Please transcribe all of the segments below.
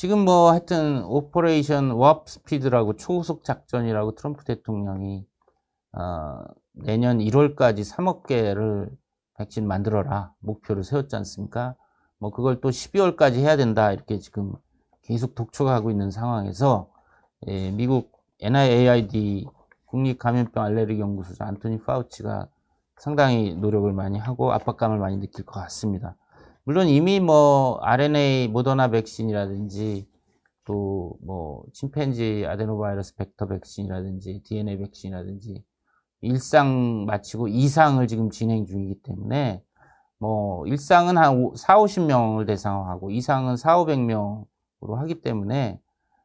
지금 뭐 하여튼 오퍼레이션 워프 스피드라고 초속 작전이라고 트럼프 대통령이 어, 내년 1월까지 3억 개를 백신 만들어라 목표를 세웠지 않습니까? 뭐 그걸 또 12월까지 해야 된다 이렇게 지금 계속 독촉하고 있는 상황에서 예, 미국 NIAID 국립감염병 알레르기 연구소장 안토니 파우치가 상당히 노력을 많이 하고 압박감을 많이 느낄 것 같습니다. 물론 이미 뭐 RNA 모더나 백신이라든지 또 뭐 침팬지 아데노바이러스 벡터 백신이라든지 DNA 백신이라든지 일상 마치고 이상을 지금 진행 중이기 때문에 뭐 일상은 한 4, 50명을 대상으로 하고 이상은 4, 500명으로 하기 때문에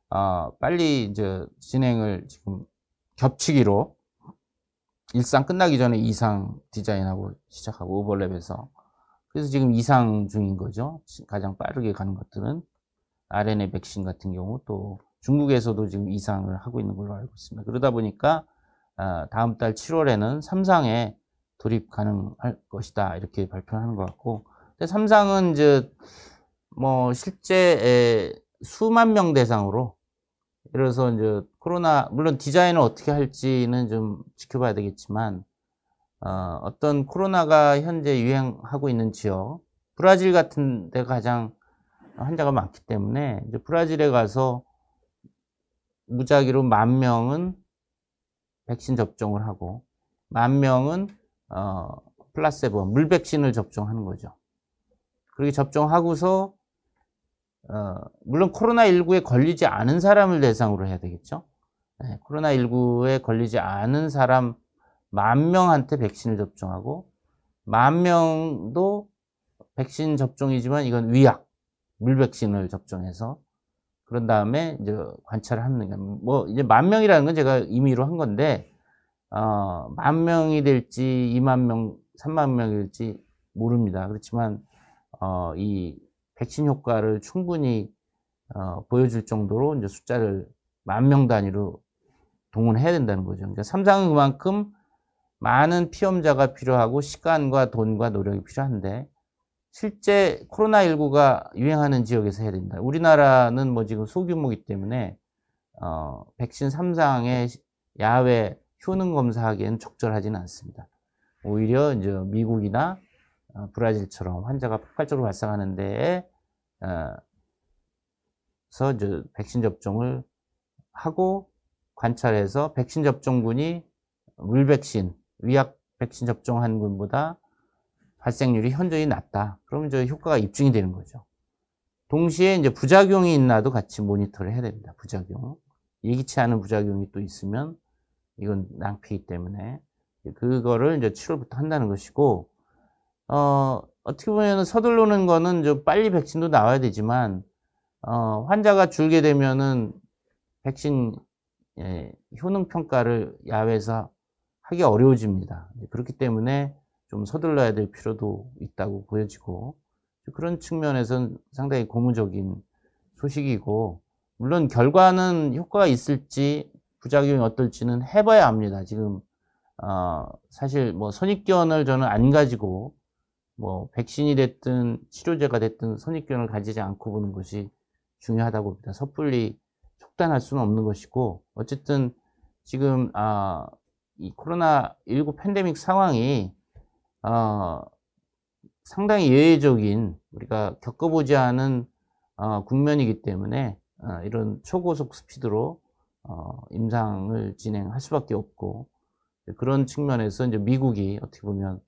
어, 빨리 이제 진행을 지금 겹치기로 일상 끝나기 전에 이상 디자인하고 시작하고 오버랩에서 그래서 지금 이상 중인 거죠. 가장 빠르게 가는 것들은 RNA 백신 같은 경우 또 중국에서도 지금 이상을 하고 있는 걸로 알고 있습니다. 그러다 보니까 아, 다음 달 7월에는 삼상에 돌입 가능할 것이다 이렇게 발표하는 것 같고 근데 3상은 이제 뭐 실제 수만 명 대상으로 예를 들어서 이제 코로나 물론 디자인을 어떻게 할지는 좀 지켜봐야 되겠지만 어, 어떤 코로나가 현재 유행하고 있는 지역, 브라질 같은 데가 장 환자가 많기 때문에 이제 브라질에 가서 무작위로 만 명은 백신 접종을 하고 만 명은 어, 플라세보 물 백신을 접종하는 거죠. 그렇게 접종하고서 어, 물론 코로나 19에 걸리지 않은 사람을 대상으로 해야 되겠죠. 네, 코로나 19에 걸리지 않은 사람 만 명한테 백신을 접종하고 만 명도 백신 접종이지만 이건 위약 물백신을 접종해서 그런 다음에 이제 관찰을 하는 거뭐 이제 만 명이라는 건 제가 임의로 한 건데 어만 명이 될지 2만 명, 3만명일지 모릅니다. 그렇지만 어이 백신 효과를 충분히 어 보여줄 정도로 이제 숫자를 만 명 단위로 동원해야 된다는 거죠. 그러니까 삼상은 그만큼 많은 피험자가 필요하고 시간과 돈과 노력이 필요한데 실제 코로나19가 유행하는 지역에서 해야 된다. 우리나라는 뭐 지금 소규모기 이 때문에 어, 백신 3상의 야외 효능 검사하기에는 적절하지는 않습니다. 오히려 이제 미국이나 어, 브라질처럼 환자가 폭발적으로 발생하는 데에서 어, 이제 백신 접종을 하고 관찰해서 백신 접종군이 물 백신 위약 백신 접종한 분보다 발생률이 현저히 낮다. 그러면 저 효과가 입증이 되는 거죠. 동시에 이제 부작용이 있나도 같이 모니터를 해야 됩니다. 부작용. 예기치 않은 부작용이 또 있으면 이건 낭패이기 때문에 그거를 이제 치료부터 한다는 것이고 어 어떻게 보면 서둘르는 거는 좀 빨리 백신도 나와야 되지만 어 환자가 줄게 되면은 백신 예, 효능 평가를 야외에서 하기 어려워집니다. 그렇기 때문에 좀 서둘러야 될 필요도 있다고 보여지고 그런 측면에서는 상당히 고무적인 소식이고 물론 결과는 효과가 있을지 부작용이 어떨지는 해봐야 합니다. 지금 어, 사실 뭐 선입견을 저는 안 가지고 뭐 백신이 됐든 치료제가 됐든 선입견을 가지지 않고 보는 것이 중요하다고 봅니다. 섣불리 속단할 수는 없는 것이고 어쨌든 지금 아이 코로나19 팬데믹 상황이 어, 상당히 예외적인 우리가 겪어보지 않은 어, 국면이기 때문에 어, 이런 초고속 스피드로 어, 임상을 진행할 수밖에 없고 그런 측면에서 이제 미국이 어떻게 보면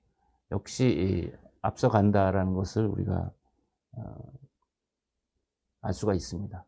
역시 앞서간다라는 것을 우리가 어, 알 수가 있습니다.